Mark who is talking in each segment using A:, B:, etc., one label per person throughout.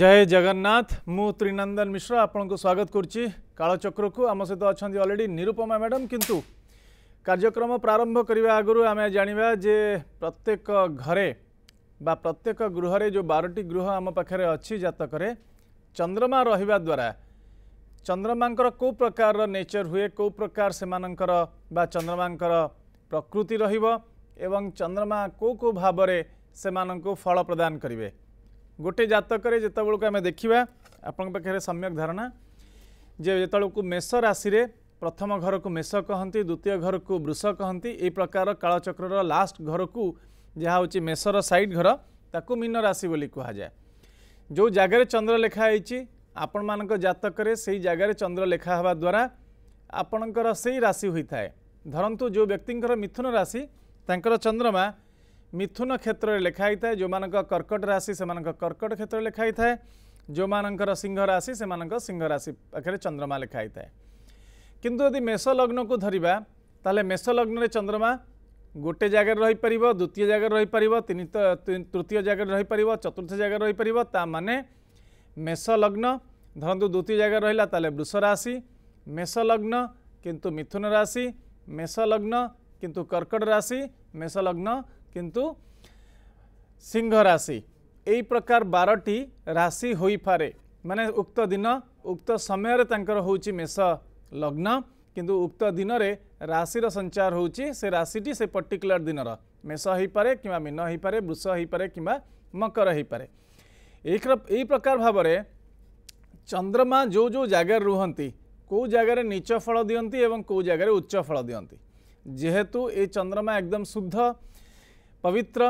A: जय जगन्नाथ मु त्रिनंदन मिश्र आपण को स्वागत करुच्ची कालचक्र को आम सहित अच्छा अलरेडी निरुपमा मैडम किंतु कार्यक्रम प्रारंभ करने आगु आम जाना जे प्रत्येक घरे बा प्रत्येक गृह जो बारोटी गृह आम पाखे अच्छी जतक चंद्रमा रहा द्वारा चंद्रमा को प्रकार नेचर हुए कौ प्रकार से बा चंद्रमा प्रकृति रहा चंद्रमा को भाव से फल प्रदान करेंगे गोटे जतक आम देखा आपखे सम्यक धारणा जे जो को मेष राशि प्रथम घर को मेष कहती द्वितीय घर को वृष कहती प्रकार कालचक्र लास्ट घर को जहाँ हूँ मेषर सैड घर ताक मीन राशि बोली कहुए जो जगार चंद्र लेखाई आपण मानक जतक जगार चंद्र लेखा हवा द्वारा आपणकर से राशि होता है धरतु जो व्यक्ति मिथुन राशि चंद्रमा मिथुन क्षेत्र में लिखाई था जो मान कर्कट राशि से कर्कट क्षेत्र लिखाई था जो मान सिंह राशि से सिंह राशि पाखे चंद्रमा लिखाई थाए कि यदि मेष लग्न को धरवा तेल मेष लग्न में चंद्रमा गोटे जगार रहीपर द्वितीय जगार रहीपर तीन तृतीय जगार रहीपर चतुर्थ जगार रहीपर ता मैंने मेष लग्न धरतु द्वितीय जगार रहा तेल वृष राशि मेष लग्न किंतु मिथुन राशि मेष लग्न किंतु कर्कट राशि मेष लग्न किंतु सिंह राशि यही प्रकार बारटी राशि हो पाए माने उक्त दिन उक्त समय हूँ मेष लग्न किंतु उक्त दिन में राशि संचार हो राशिटी से पर्टिकुलर दिन मेष हो पाए कि मीन हो पारे वृष हो पाए कि मकर हो पारे एक प्रकार भाव चंद्रमा जो जो जगह रुहति कौ जगार नीच फल दिंती कौ जगार उच्च फल दिंती जेहेतु ये चंद्रमा एकदम शुद्ध ପବିତ୍ର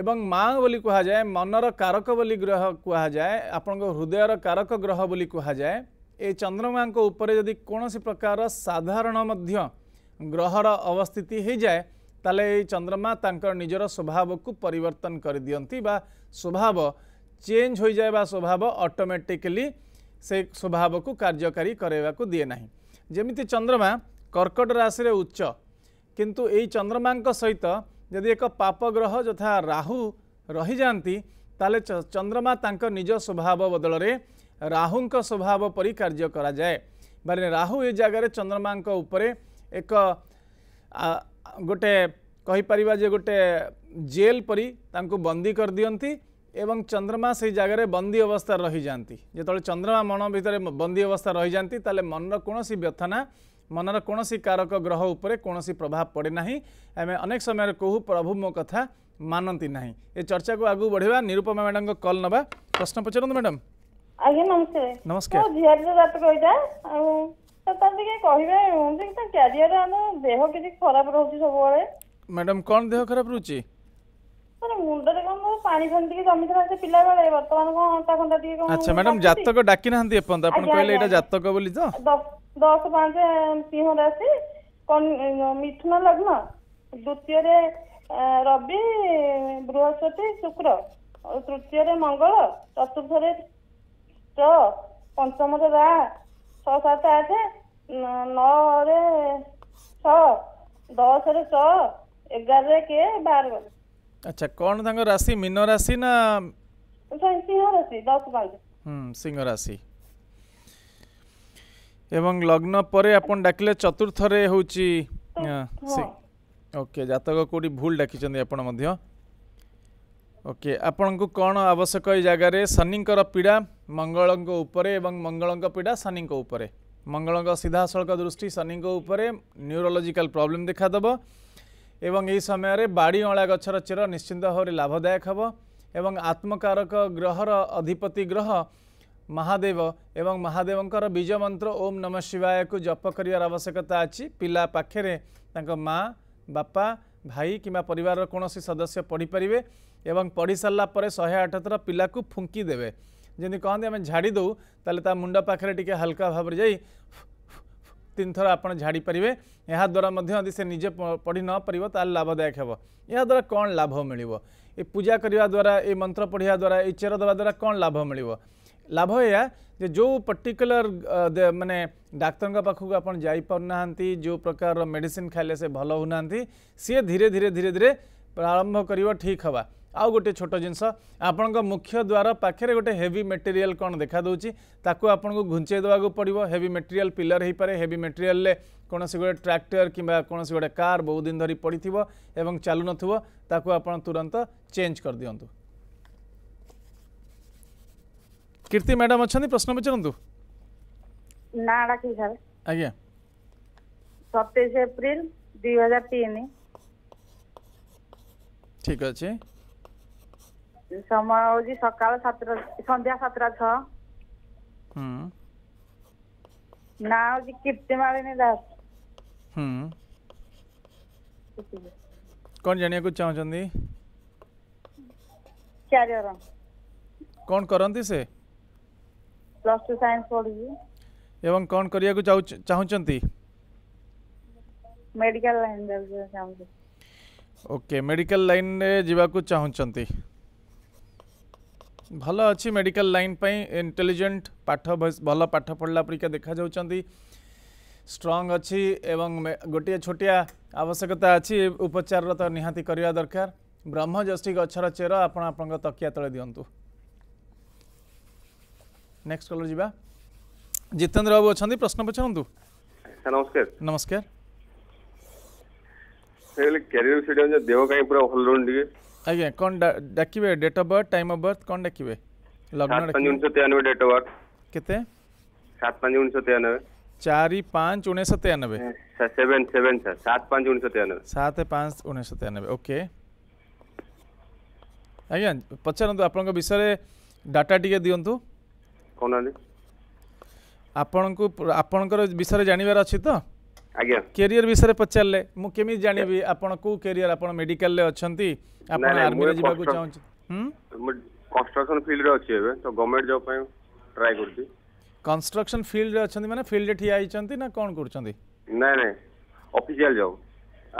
A: ଏବଂ ମାଆ ବୋଲି କୁହାଯାଏ ମନର କାରକ ବୋଲି ଗ୍ରହ କୁହାଯାଏ ଆପଣଙ୍କ ହୃଦୟର କାରକ ଗ୍ରହ ବୋଲି କୁହାଯାଏ ଏ ଚନ୍ଦ୍ରମାଙ୍କ ଉପରେ ଯଦି କୌଣସି ପ୍ରକାର ସାଧାରଣ ମଧ୍ୟ ଗ୍ରହର ଅବସ୍ଥିତି ହୋଇଯାଏ ତାହେଲେ ଏଇ ଚନ୍ଦ୍ରମା ତାଙ୍କର ନିଜର ସ୍ୱଭାବକୁ ପରିବର୍ତ୍ତନ କରିଦିଅନ୍ତି ବା ସ୍ୱଭାବ ଚେଞ୍ଜ ହୋଇଯାଏ ବା ସ୍ୱଭାବ ଅଟୋମେଟିକାଲି ସେ ସ୍ୱଭାବକୁ କାର୍ଯ୍ୟକାରୀ କରାଇବାକୁ ଦିଏ ନାହିଁ ଯେମିତି ଚନ୍ଦ୍ରମା କର୍କଟ ରାଶିରେ ଉଚ୍ଚ କିନ୍ତୁ ଏଇ ଚନ୍ଦ୍ରମାଙ୍କ ସହିତ ଯଦି ଏକ ପାପ ଗ୍ରହ ଯଥା ରାହୁ ରହିଯାଆନ୍ତି ତାହେଲେ ଚନ୍ଦ୍ରମା ତାଙ୍କ ନିଜ ସ୍ୱଭାବ ବଦଳରେ ରାହୁଙ୍କ ସ୍ୱଭାବ ପରି କାର୍ଯ୍ୟ କରାଯାଏ ମାନେ ରାହୁ ଏ ଜାଗାରେ ଚନ୍ଦ୍ରମାଙ୍କ ଉପରେ ଏକ ଗୋଟେ କହିପାରିବା ଯେ ଗୋଟେ ଜେଲ୍ ପରି ତାଙ୍କୁ ବନ୍ଦୀ କରିଦିଅନ୍ତି ଏବଂ ଚନ୍ଦ୍ରମା ସେହି ଜାଗାରେ ବନ୍ଦୀ ଅବସ୍ଥାରେ ରହିଯାଆନ୍ତି ଯେତେବେଳେ ଚନ୍ଦ୍ରମା ମନ ଭିତରେ ବନ୍ଦୀ ଅବସ୍ଥା ରହିଯାଆନ୍ତି ତାହେଲେ ମନର କୌଣସି ବ୍ୟଥନା ମନର କୌଣସି କାରକ ଗ୍ରହ ଉପରେ କୌଣସି ପ୍ରଭାବ ପଡ଼େ ନାହିଁ ଆମେ ଅନେକ ସମୟରେ କହୁ ପ୍ରଭୁ ମୋ କଥା ମାନନ୍ତି ନାହିଁ ଏ ଚର୍ଚ୍ଚାକୁ ଆଗକୁ ବଢ଼ିବା ନିରୁପମା ମ୍ୟାଡାମଙ୍କ କଲ୍ ନେବା ପ୍ରଶ୍ନ ପଚାରନ୍ତୁ ମ୍ୟାଡାମ
B: ଆଜ୍ଞା ନମସ୍କାର ନମସ୍କାର ଝିଆରୀର ଜାତକ ଏଇଟା ଆଉ ତାର ଟିକେ କହିବେ ଯେ ତା କ୍ୟାରିୟର ଆମ ଦେହ କିଛି ଖରାପ ରହୁଛି ସବୁବେଳେ
A: ମ୍ୟାଡାମ କ'ଣ ଦେହ ଖରାପ ରହୁଛି
B: ମୁଣ୍ଡରେ କଣ ପାଣି ଫାଣି ଟିକେ ଜମିଥିଲା ପିଲାବେଳେ ବର୍ତ୍ତମାନ କଣ ଅଣ୍ଟା ଫଣ୍ଟା ଟିକେ କଣ ଆଚ୍ଛା ମ୍ୟାଡାମ ଜାତକ
A: ଡାକି ନାହାନ୍ତି ଏପର୍ଯ୍ୟନ୍ତ ଆପଣ କହିଲେ ଏଇଟା ଜାତକ ବୋଲି ତ
B: ଦଶ ପାଞ୍ଚ ସିଂହ ରାଶି ମିଥୁନ ଲଗ୍ନ ଦ୍ୱିତୀୟରେ ରବି ବୃହସ୍ପତି ଶୁକ୍ର ତୃତୀୟରେ ମଙ୍ଗଳ ଚତୁର୍ଥରେ ଚ ପଞ୍ଚମରେ ରା ଛଅ ସାତ ଆଠ ନଅରେ ଛଅ ଦଶରେ ଛଅ ଏଗାରରେ କେ ବାର ଗଲେ
A: ଆଚ୍ଛା କ'ଣ ତାଙ୍କ ରାଶି ମୀନ ରାଶି ନା ସିଂହ ରାଶି ଏବଂ ଲଗ୍ନ ପରେ ଆପଣ ଡାକିଲେ ଚତୁର୍ଥରେ ହେଉଛି ଓକେ ଜାତକ କେଉଁଠି ଭୁଲ ଡାକିଛନ୍ତି ଆପଣ ମଧ୍ୟ ଓକେ ଆପଣଙ୍କୁ କ'ଣ ଆବଶ୍ୟକ ଏଇ ଜାଗାରେ ଶନିଙ୍କର ପୀଡ଼ା ମଙ୍ଗଳଙ୍କ ଉପରେ ଏବଂ ମଙ୍ଗଳଙ୍କ ପୀଡ଼ା ଶନିଙ୍କ ଉପରେ ମଙ୍ଗଳଙ୍କ ସିଧାସଳଖ ଦୃଷ୍ଟି ଶନିଙ୍କ ଉପରେ ନ୍ୟୁରୋଲୋଜିକାଲ ପ୍ରୋବ୍ଲେମ୍ ଦେଖାଦେବ ଏବଂ ଏହି ସମୟରେ ବାଡ଼ି ଅଁଳା ଗଛର ଚେର ନିଶ୍ଚିନ୍ତ ଭାବରେ ଲାଭଦାୟକ ହେବ ଏବଂ ଆତ୍ମକାରକ ଗ୍ରହର ଅଧିପତି ଗ୍ରହ ମହାଦେବ ଏବଂ ମହାଦେବଙ୍କର ବୀଜ ମନ୍ତ୍ର ଓମ୍ ନମ ଶିବାୟକୁ ଜପ କରିବାର ଆବଶ୍ୟକତା ଅଛି ପିଲା ପାଖରେ ତାଙ୍କ ମାଆ ବାପା ଭାଇ କିମ୍ବା ପରିବାରର କୌଣସି ସଦସ୍ୟ ପଢ଼ିପାରିବେ ଏବଂ ପଢ଼ିସାରିଲା ପରେ ଶହେ ଆଠ ଥର ପିଲାକୁ ଫୁଙ୍କି ଦେବେ ଯେମିତି କହନ୍ତି ଆମେ ଝାଡ଼ି ଦେଉ ତାହେଲେ ତା ମୁଣ୍ଡ ପାଖରେ ଟିକେ ହାଲକା ଭାବରେ ଯାଇ तीन थर आप झाड़ी पारे यहाँद्वारा यदि से निजे पढ़ी नपर ताल लाभदायक हे याद्वारा कौन लाभ मिल पूजा करने द्वारा ये मंत्र पढ़ा द्वारा ये चेर देवा द्वारा कौन लाभ मिल लाभ या ଯେ ଯେଉଁ ପର୍ଟିକୁଲାର ମାନେ ଡାକ୍ତରଙ୍କ ପାଖକୁ ଆପଣ ଯାଇପାରୁନାହାନ୍ତି ଯେଉଁ ପ୍ରକାରର ମେଡ଼ିସିନ୍ ଖାଇଲେ ସେ ଭଲ ହେଉନାହାନ୍ତି ସିଏ ଧୀରେ ଧୀରେ ଧୀରେ ଧୀରେ ପ୍ରାରମ୍ଭ କରିବ ଆଉ ଗୋଟେ ଛୋଟ ଜିନିଷ ଆପଣଙ୍କ ମୁଖ୍ୟ ଦ୍ୱାର ପାଖରେ ଗୋଟେ ହେଭି ମେଟେରିଆଲ କ'ଣ ଦେଖାଦେଉଛି ତାକୁ ଆପଣଙ୍କୁ ଘୁଞ୍ଚେଇ ଦେବାକୁ ପଡ଼ିବ ହେଭି ମେଟେରିଆଲ ପିଲର ହେଇପାରେ ହେଭି ମେଟେରିଆଲରେ କୌଣସି ଗୋଟେ ଟ୍ରାକ୍ଟର କିମ୍ବା କୌଣସି ଗୋଟେ କାର୍ ବହୁଦିନ ଧରି ପଡ଼ିଥିବ ଏବଂ ଚାଲୁନଥିବ ତାକୁ ଆପଣ ତୁରନ୍ତ ଚେଞ୍ଜ କରିଦିଅନ୍ତୁ କୀର୍ତ୍ତି ମ୍ୟାଡ଼ାମ୍ ଅଛନ୍ତି ପ୍ରଶ୍ନ ପଚାରନ୍ତୁ
B: ନା ଡାକିବି ସାର୍ ଆଜ୍ଞା ସତେଇଶ ଏପ୍ରିଲ ଦୁଇ ହଜାର ତିନି ଠିକ ଅଛି ସମୟ ହେଉଛି ସକାଳ ସାତଟା ସନ୍ଧ୍ୟା ସାତଟା ଛଅ ନା ହେଉଛି କୀର୍ତ୍ତିମାଳିନୀ ଦାସ
A: କ'ଣ ଜାଣିବାକୁ ଚାହୁଁଛନ୍ତି କ୍ୟାରିୟର କ'ଣ କରନ୍ତି ସେ
B: ପ୍ଲସ୍ ଟୁ ସାଇନ୍ସ ପଢ଼ୁଛି
A: ଏବଂ କ'ଣ କରିବାକୁ ଚାହୁଁଛନ୍ତି
B: ମେଡିକାଲ ଲାଇନ୍ ଯାଉଛି ଚାହୁଁଛି
A: ଓକେ ମେଡିକାଲ ଲାଇନ୍ରେ ଯିବାକୁ ଚାହୁଁଛନ୍ତି भल अच्छी मेडिकल लाइन पर इंटेलीजेंट पाठ भल पाठ पढ़ला पर देखा स्ट्रंग अच्छी गोटे छोटिया आवश्यकता अच्छी उपचार तो निहाती करवा दरकार ब्रह्मजष्टी गचर चेर आप तकिया तले दिंतु नेक्स्ट कलर जी जितेन्द्र बाबू अच्छा प्रश्न पचार नमस्कार नमस्कार ଆଜ୍ଞା କ'ଣ ଡାକିବେ date of birth time of birth କ'ଣ ଡାକିବେ ଲଗ୍ନ ଉଣେଇଶହ
C: ତେୟାନବେ ଡେଟ୍ ଅଫ୍ ବର୍ଥ କେତେ ସାତ ପାଞ୍ଚ ଉଣେଇଶହ ତେୟାନବେ
A: ଚାରି ପାଞ୍ଚ ଉଣେଇଶହ ତେୟାନବେ
C: ସେଭେନ୍ ସେଭେନ୍ ସାର୍ ସାତ ପାଞ୍ଚ ଉଣେଇଶହ ତେୟାନବେ
A: ସାତ ପାଞ୍ଚ ଉଣେଇଶହ ତେୟାନବେ ଓକେ ଆଜ୍ଞା ପଚାରନ୍ତୁ ଆପଣଙ୍କ ବିଷୟରେ ଡାଟା ଟିକେ ଦିଅନ୍ତୁ କହୁନାହାନ୍ତି ଆପଣଙ୍କୁ ଆପଣଙ୍କର ବିଷୟରେ ଜାଣିବାର ଅଛି ତ ଆଜ୍ଞା କ୍ୟାରିୟର ବିଷୟରେ ପଚାରିଲେ ମୁଁ କେମିତି ଜାଣିବି ଆପଣ କୋଉ କ୍ୟାରିୟର ଆପଣ ମେଡିକାଲରେ ଅଛନ୍ତି ଆପଣ ଆର୍ମିରେ ଯିବାକୁ ଚାହୁଁଛନ୍ତି
C: ମୁଁ କନଷ୍ଟ୍ରକ୍ସନ ଫିଲ୍ଡରେ ଅଛି ଏବେ ତ ଗଭର୍ଣ୍ଣମେଣ୍ଟ ଜବ୍ ପାଇଁ ଟ୍ରାଏ କରୁଛି
A: କନଷ୍ଟ୍ରକ୍ସନ ଫିଲ୍ଡରେ ଅଛନ୍ତି ମାନେ ଫିଲ୍ଡରେ ଠିଆ ହେଇଛନ୍ତି ନା କ'ଣ କରୁଛନ୍ତି
C: ନାଇଁ ନାଇଁ ଅଫିସିଆଲ ଜବ୍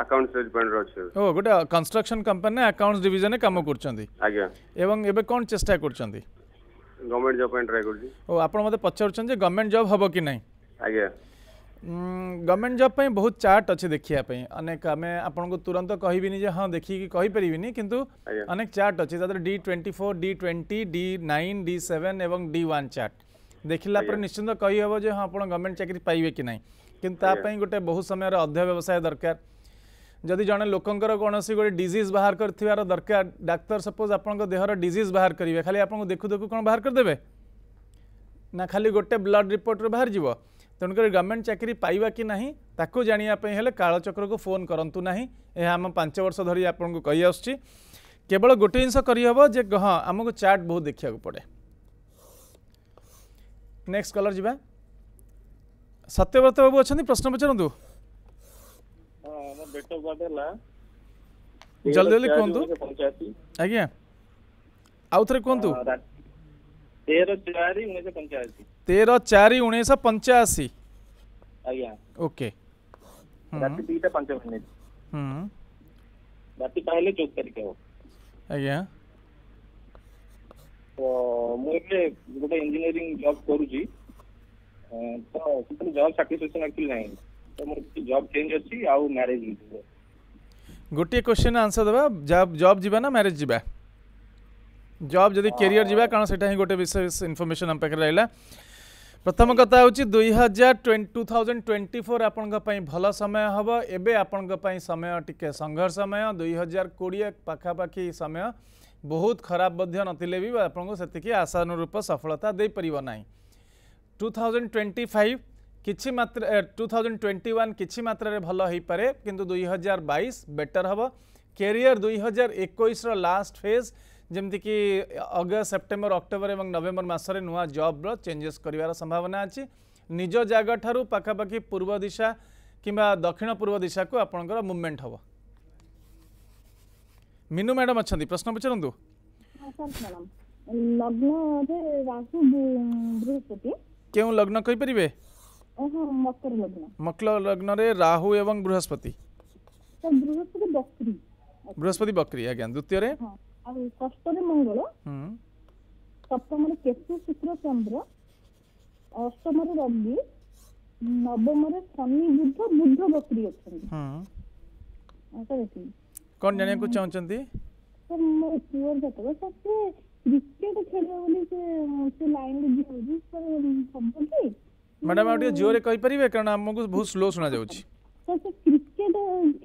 C: ଆକାଉଣ୍ଟସ୍ ଡିପାର୍ଟମେଣ୍ଟରେ ଅଛି
A: ଓ ଗୋଟେ କନଷ୍ଟ୍ରକ୍ସନ କମ୍ପାନୀରେ ଆକାଉଣ୍ଟସ୍ ଡିଭିଜନରେ କାମ କରୁଛନ୍ତି ଆଜ୍ଞା ଏବଂ ଏବେ କ'ଣ ଚେଷ୍ଟା କରୁଛନ୍ତି
C: ଗଭର୍ଣ୍ଣମେଣ୍ଟ ଜବ୍ ପାଇଁ ଟ୍ରାଏ କରୁଛି
A: ଓ ଆପଣ ମୋତେ ପଚାରୁଛନ୍ତି ଯେ ଗଭର୍ଣ୍ଣମେଣ୍ଟ ଜବ୍ ହେବ କି ନାହିଁ ଆଜ୍ଞା गवर्नमेंट जॉब पर बहुत चार्ट अच्छे देखापी अनेक आम आपको तुरंत कह हाँ देखिए कहींपरि कितु अनेक चार्ट अच्छे तरह D twenty four D twenty D nine D seven एवं डी वन चार्ट देखला निश्चिंत कहीहब जो हाँ आप गवर्नमेंट चाकरी पाइबे कि ना कि गोटे बहुत समय अध्यय व्यवसाय दरकार जदि जड़े लोकर कौन गोटे डिज बाहर कर दरकार डाक्तर सपोज आप देहर डिज बाहर करेंगे खाली आप देखू देखु कौन बाहर करदे ना खाली गोटे ब्लड रिपोर्ट बाहर जी तेणुकर गवर्नमेंट चाकरी पाइबा कि ना ताको जानापी कालचक्र को फोन करूँ ना यह आम पांच वर्ष धरी आपको केवल गोटे जिनस करहब हाँ आमको चार्ट बहुत देखा पड़े नेक्स्ट कलर जी सत्यव्रत बाबू अच्छा प्रश्न पचार जल्दी
C: जल्दी कहतु
A: आज्ञा कहतु
C: तेरह चारि उन्नीस पंचासी
A: तेरह चारि उन्नीस पंचासी ଆଜ୍ଞା ଓକେ
C: ରାତି ଦୁଇଟା ପାଞ୍ଚ ମିନିଟ୍ ରାତି ପାଇଲେ ଚଉଦ ତାରିଖ ହେବ ଆଜ୍ଞା ତ ମୁଁ ଏବେ ଗୋଟେ ଇଞ୍ଜିନିୟରିଂ ଜବ୍ କରୁଛି ତ ସେଥିରେ ଜବ୍ ସାଟିସ୍ଫାକ୍ସନ୍ ଆକ୍ଚୁଆଲି ନାହିଁ ତ ମୋର କିଛି ଜବ୍ ଚେଞ୍ଜ ଅଛି ଆଉ ମ୍ୟାରେଜ୍
A: ଗୋଟିଏ କୋଶ୍ଚିନ୍ ଆନ୍ସର ଦେବା ଜବ୍ ଯିବା ନା ମ୍ୟାରେଜ୍ ଯିବା जब जब कैरियर जी कारण से गोटे विशेष इनफर्मेशन आम पाखे रहा प्रथम कथा हूँ दुई हजार ट्वेंटी टू थाउजेंड भल समय हम एवं समय टी संघर्षमय दुई हजार कोड़े पखापाखि समय बहुत खराब नी आपको आशानुरूप सफलता देपर ना टू थाउजेंड ट्वेंटी फाइव किसी मात्र टू थाउजेंड ट्वेंटी वन कि मात्र भल हो पाए कि दुई हजार बैस बेटर हम कैरियर दुई हजार एक लास्ट फेज ଯେମିତିକି ଅଗଷ୍ଟ ସେପ୍ଟେମ୍ବର ଅକ୍ଟୋବର ଏବଂ ନଭେମ୍ବର ମାସରେ ନୂଆ ଜବ୍ର ଚେଞ୍ଜେସ୍ କରିବାର ସମ୍ଭାବନା ଅଛି ନିଜ ଜାଗାଠାରୁ ପାଖାପାଖି ପୂର୍ବ ଦିଶା କିମ୍ବା ଦକ୍ଷିଣ ପୂର୍ବ ଦିଶାକୁ ଆପଣଙ୍କର ମୁଭମେଣ୍ଟ ହେବ ମିନୁ ମ୍ୟାଡ଼ାମ୍ ଅଛନ୍ତି ପ୍ରଶ୍ନ ପଚାରନ୍ତୁ
B: ଲଗ୍ନରେ ରାହୁ ବୃହସ୍ପତି
A: କେଉଁ ଲଗ୍ନ କହିପାରିବେ ମକର ଲଗ୍ନରେ ରାହୁ ଏବଂ ବୃହସ୍ପତି
B: ବୃହସ୍ପତି ବକ୍ରି
A: ବୃହସ୍ପତି ବକ୍ରି ଆଜ୍ଞା ଦ୍ୱିତୀୟରେ
B: ଆଉ ଷଷ୍ଠରେ ମଙ୍ଗଳ ସପ୍ତମରେ କେତୁ ଶୁକ୍ର ଚନ୍ଦ୍ର ଅଷ୍ଟମରେ ରବି ନବମରେ ଶନି ବୁଦ୍ଧ ବୁଦ୍ଧ ବକ୍ରି ଅଛନ୍ତି
A: କଣ ଜାଣିବାକୁ ଚାହୁଁଛନ୍ତି
B: ସାର୍ ମୋର ପୁଅର ଜାତକ ସାର୍ ସେ କ୍ରିକେଟ ଖେଳିବ ବୋଲି ସେ ସେ ଲାଇନରେ ଯାଉଛି ସାର୍ ହବ କି
A: ମ୍ୟାଡାମ ଆଉ ଟିକେ ଜୋରରେ କହିପାରିବେ କାରଣ ଆମକୁ ବହୁତ ସ୍ଲୋ ଶୁଣା ଯାଉଛି
B: ସାର୍ ସେ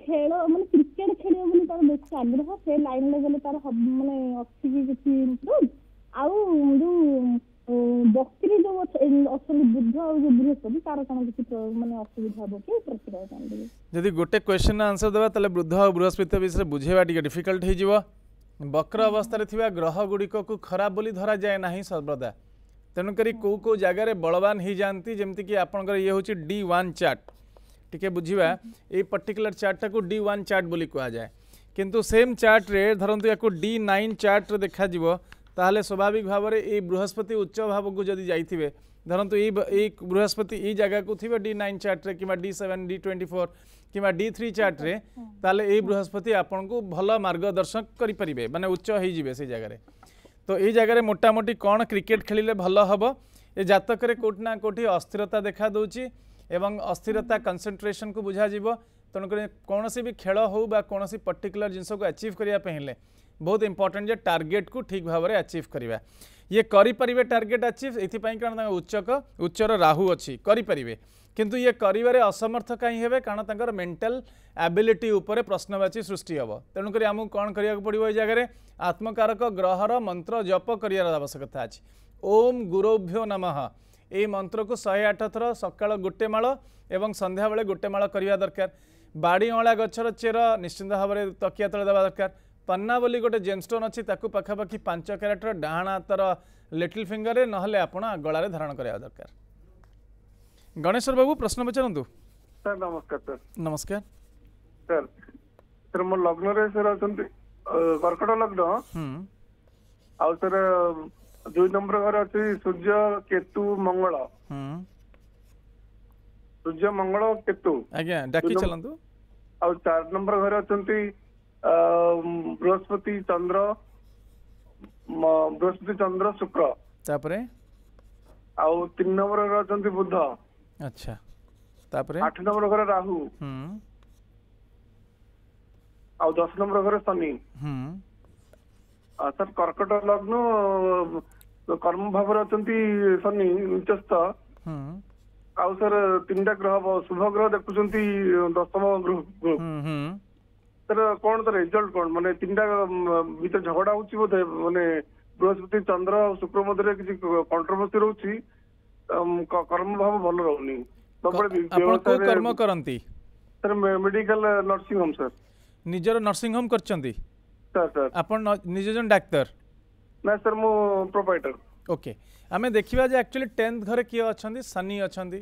B: खेल मान क्रिकेट खेल स्टाग्रह से लाइन ले गले तार मान अच्छी किसी इम्प्रुव आउ जो बकरी जो अच्छा बुद्ध बृहस्पति तार कौन किसी मान असुविधा हम कि प्रतिभा
A: गोटे क्वेश्चन आंसर देबा बुद्ध और बृहस्पति विषय बुझेबा टिके डिफिकल्ट बक्र अवस्था थिबा ग्रह गुड़िक को खराब बोली धरा जाए नाही सर्वदा तेणुक कौ कौ जगार बलवान हो जाती जमीक आपंकर ये हूँ डी वन चार्ट टी बुझा ये पर्टिकुलर चार्ट को डी ओन चार्ट कहुए किंतु सेम चार्ट्रे धरतु या डी नाइन चार्ट देखा ताल स्वाभाविक भाव में ये बृहस्पति उच्च भाव को जदि जाइए धरतु ये बृहस्पति ये जगह को थी डी नाइन चार्ट्रे कि D seven D twenty four किंवा डी थ्री चार्ट्रे ताल ये बृहस्पति आपन को भल मार्गदर्शन करें मानते उच्च हो जगह तो ये जगह मोटामोटी कौन क्रिकेट खेलें भल हम ये जतक कौटिना कौटि अस्थिरता देखा दूसरी एवं अस्थिरता कनसेनट्रेसन को बुझा तेणुक कौन भी खेल हो कौन पर्टिकुलर जिनस को आचिव करने बहुत इंपोर्टेंट जे टारगेट को ठीक भाव में आचिव करने ये टार्गेट टारगेट आचिव इंपाई कारण उच्चक उच्चर राहु अच्छी करेंगे किंतु ये करे असमर्थ कहीं कारण तर मेन्टाल आबिलिटी प्रश्नवाची सृष्टि हे तेणुक आमको कौन करवाक पड़ो ये जगह आत्मकारक ग्रहर मंत्र जप कर आवश्यकता अच्छी ओम गुरोभ्यो नम ଏହି ମନ୍ତ୍ରକୁ ଶହେ ଆଠ ଥର ସକାଳ ଗୋଟେ ମାଳ ଏବଂ ସନ୍ଧ୍ୟାବେଳେ ଗୋଟେ ମାଳ କରିବା ଦରକାର ବାଡ଼ି ଅଁଳା ଗଛର ଚେର ନିଶ୍ଚିନ୍ତ ଭାବରେ ତକିଆ ତଳେ ଦେବା ଦରକାର ପନ୍ନା ବୋଲି ଗୋଟେ ଜେନ୍ଷ୍ଟୋନ୍ ଅଛି ତାକୁ ପାଖାପାଖି ପାଞ୍ଚ କ୍ୟାରେଟ୍ର ଡାହାଣ ହାତର ଲିଟିଲ୍ ଫିଙ୍ଗର୍ରେ ନହେଲେ ଆପଣ ଗଳାରେ ଧାରଣ କରିବା ଦରକାର ଗଣେଶ୍ୱର ବାବୁ ପ୍ରଶ୍ନ ପଚାରନ୍ତୁ
D: ସାର୍ ନମସ୍କାର ସାର୍ ନମସ୍କାର ସାର୍ ସାର୍ ମୋ ଲଗ୍ନରେ ସାର୍ ଅଛନ୍ତି କର୍କଟ ଲଗ୍ନ ଆଉ ସାର୍ ଦୁଇ ନମ୍ବର ଘର ଅଛି ସୂର୍ଯ୍ୟ କେତୁ ମଙ୍ଗଳ ସୂର୍ଯ୍ୟ ମଙ୍ଗଳ କେତୁ
A: ଆଜ୍ଞା ଡାକି ଚାଲନ୍ତୁ
D: ଆଉ ଚାରି ନମ୍ବର ଘରେ ଅଛନ୍ତି ବୃହସ୍ପତି ଚନ୍ଦ୍ର ବୃହସ୍ପତି ଚନ୍ଦ୍ର ଶୁକ୍ର ତାପରେ ଆଉ ତିନି ନମ୍ବର ଘରେ ଅଛନ୍ତି ବୁଧ ଆଚ୍ଛା ତାପରେ ଆଠ ନମ୍ବର ଘରେ ରାହୁ ଆଉ ଦଶ ନମ୍ବର ଘରେ ଶନି ସାର୍ କର୍କଟ ଲଗ୍ନ କର୍ମ ଭାବରେ ଅଛନ୍ତି ଶନି ଉଚ୍ଚସ୍ଥ ଆଉ ସାର୍ ତିନିଟା ଗ୍ରହ ଶୁଭ ଗ୍ରହ ଦେଖୁଛନ୍ତି ଦଶମ ଗ୍ରହ ସାର୍ କଣ ତାର ରେଜଲ୍ଟ କଣ ମାନେ ତିନିଟା ଭିତରେ ଝଗଡା ହଉଛି ବୋଧେ ମାନେ ବୃହସ୍ପତି ଚନ୍ଦ୍ର ଆଉ ଶୁକ୍ର ମଧ୍ୟରେ କିଛି କଣ୍ଟ୍ରୋଭର୍ସି ରହୁଛି କର୍ମ ଭାବ ଭଲ ରହୁନି ସବୁବେଳେ କରନ୍ତି sir medical nursing home sir
A: ନିଜର ନର୍ସିଂ ହୋମ୍ କରିଛନ୍ତି ସାର୍ ସାର୍ ଆପଣ ନିଜେ ଜଣେ ଡାକ୍ତର ନା ସାର୍ ମୁଁ ପ୍ରୋଭାଇଡର ଓକେ ଆମେ ଦେଖିବା ଯେ ଆକ୍ଚୁଆଲି ଟେନ୍ଥ ଘରେ କିଏ ଅଛନ୍ତି ସନି ଅଛନ୍ତି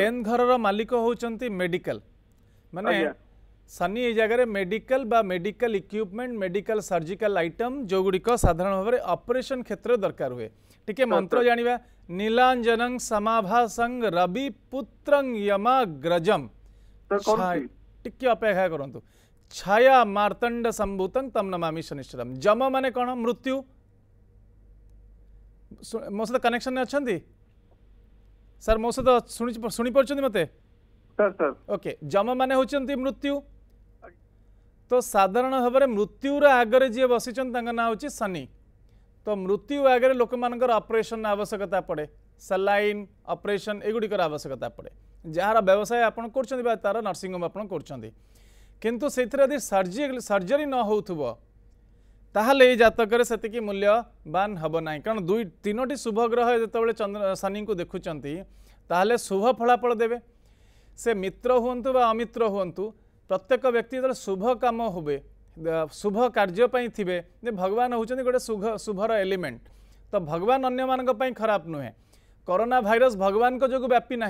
A: ଟେନ୍ଥ ଘରର ମାଲିକ ହେଉଛନ୍ତି ମେଡିକାଲ ମାନେ ସନି ଏଇ ଜାଗାରେ ମେଡିକାଲ ବା medical equipment medical surgical item ଯେଉଁଗୁଡ଼ିକ ସାଧାରଣ ଭାବରେ ଅପରେସନ୍ କ୍ଷେତ୍ରରେ ଦରକାର ହୁଏ ଟିକେ ମନ୍ତ୍ର ଜାଣିବା ନିଲାଞ୍ଜନଂ ସମାଭାସଂ ରବି ପୁତ୍ରଂ ୟମା ଗ୍ରଜମ୍ ଟିକେ ଅପେକ୍ଷା କରନ୍ତୁ ছায়া মার্তণ্ড সম্ভূতং তম নমামি শনিশ্চরম যম মানে কোণ মৃত্যু মো সহ কনেকশন অনেক স্যার মো সহ শুনিপার মতো ওকে যম মানে হচ্ছেন মৃত্যু তো সাধারণ ভাবে মৃত্যুর আগরে যে বসিছেন তাঙ্ক না হচ্ছে শনি তো মৃত্যু আগরে লোক মানকর অপরেশন আবশ্যকতা পড়ে সালাইন অপরেশন এগুড়ির আবশ্যকতা পড়ে যার ব্যবসায় আপনার করছেন বা তার নর্সিং হোম আপনার করছেন किंतु से सर्जरी न ताल जतक से मूल्यवान हम ना कारण दुई तीनो शुभ ग्रह जो चंद्र शनि को देखुंताल शुभ फलाफल देवे से मित्र हूँ वमित्र हूँ प्रत्येक व्यक्ति जो शुभ कम हुए शुभ कार्यपाई थे भगवान हूँ गोटे शुभ शुभर एलिमेंट तो भगवान अन्न मान खराब नुहे कोरोना भाइर भगवान जो व्यापी ना